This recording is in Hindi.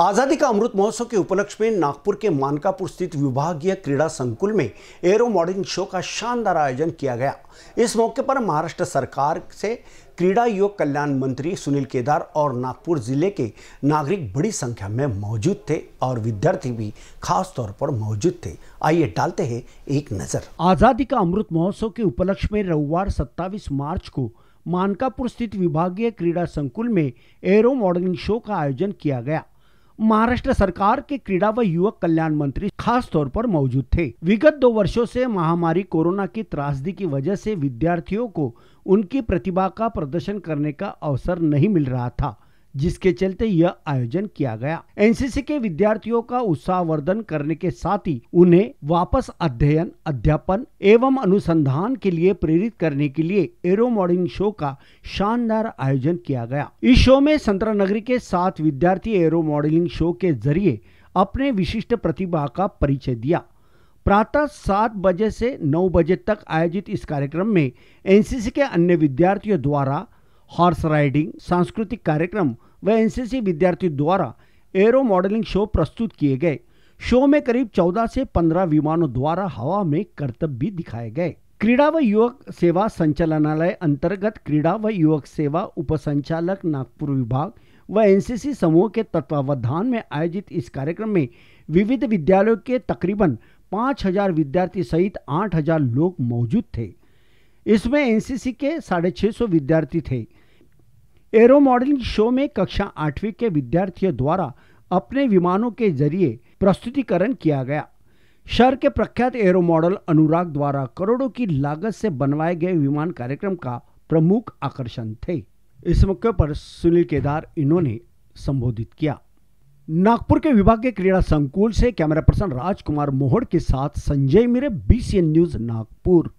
आज़ादी का अमृत महोत्सव के उपलक्ष्य में नागपुर के मानकापुर स्थित विभागीय क्रीड़ा संकुल में एरो मॉडलिंग शो का शानदार आयोजन किया गया इस मौके पर महाराष्ट्र सरकार से क्रीड़ा युवक कल्याण मंत्री सुनील केदार और नागपुर जिले के नागरिक बड़ी संख्या में मौजूद थे और विद्यार्थी भी खास तौर पर मौजूद थे आइए डालते हैं एक नज़र आज़ादी का अमृत महोत्सव के उपलक्ष्य में रविवार सत्ताईस मार्च को मानकापुर स्थित विभागीय क्रीड़ा संकुल में एरो मॉडलिंग शो का आयोजन किया गया महाराष्ट्र सरकार के क्रीड़ा व युवक कल्याण मंत्री खास तौर पर मौजूद थे विगत दो वर्षों से महामारी कोरोना की त्रासदी की वजह से विद्यार्थियों को उनकी प्रतिभा का प्रदर्शन करने का अवसर नहीं मिल रहा था जिसके चलते यह आयोजन किया गया एनसीसी के विद्यार्थियों का उत्साहवर्धन करने के साथ ही उन्हें वापस अध्ययन अध्यापन एवं अनुसंधान के लिए प्रेरित करने के लिए एरो मॉडलिंग शो का शानदार आयोजन किया गया इस शो में संतरा नगरी के सात विद्यार्थी एरो मॉडलिंग शो के जरिए अपने विशिष्ट प्रतिभा का परिचय दिया प्रातः सात बजे से नौ बजे तक आयोजित इस कार्यक्रम में एनसीसी के अन्य विद्यार्थियों द्वारा हॉर्स राइडिंग सांस्कृतिक कार्यक्रम व एनसीसी विद्यार्थी द्वारा एरो मॉडलिंग शो प्रस्तुत किए गए शो में करीब 14 से 15 विमानों द्वारा हवा में कर्तव्य भी दिखाए गए क्रीडा व युवक सेवा संचालनालय अंतर्गत क्रीडा व युवक सेवा उपसंचालक नागपुर विभाग व एनसीसी समूह के तत्वावधान में आयोजित इस कार्यक्रम में विविध विद्यालयों के तकरीबन 5000 विद्यार्थी सहित 8000 लोग मौजूद थे इसमें एनसीसी के साढ़े छः सौ विद्यार्थी थे एरो मॉडलिंग शो में कक्षा आठवीं के विद्यार्थियों द्वारा अपने विमानों के जरिए प्रस्तुतिकरण किया गया शहर के प्रख्यात एरो मॉडल अनुराग द्वारा करोड़ों की लागत से बनवाए गए विमान कार्यक्रम का प्रमुख आकर्षण थे इस मौके पर सुनील केदार इन्होंने संबोधित किया नागपुर के विभागीय क्रीड़ा संकुल से कैमरा पर्सन राजकुमार मोहड़ के साथ संजय मिरे बीसीएन न्यूज नागपुर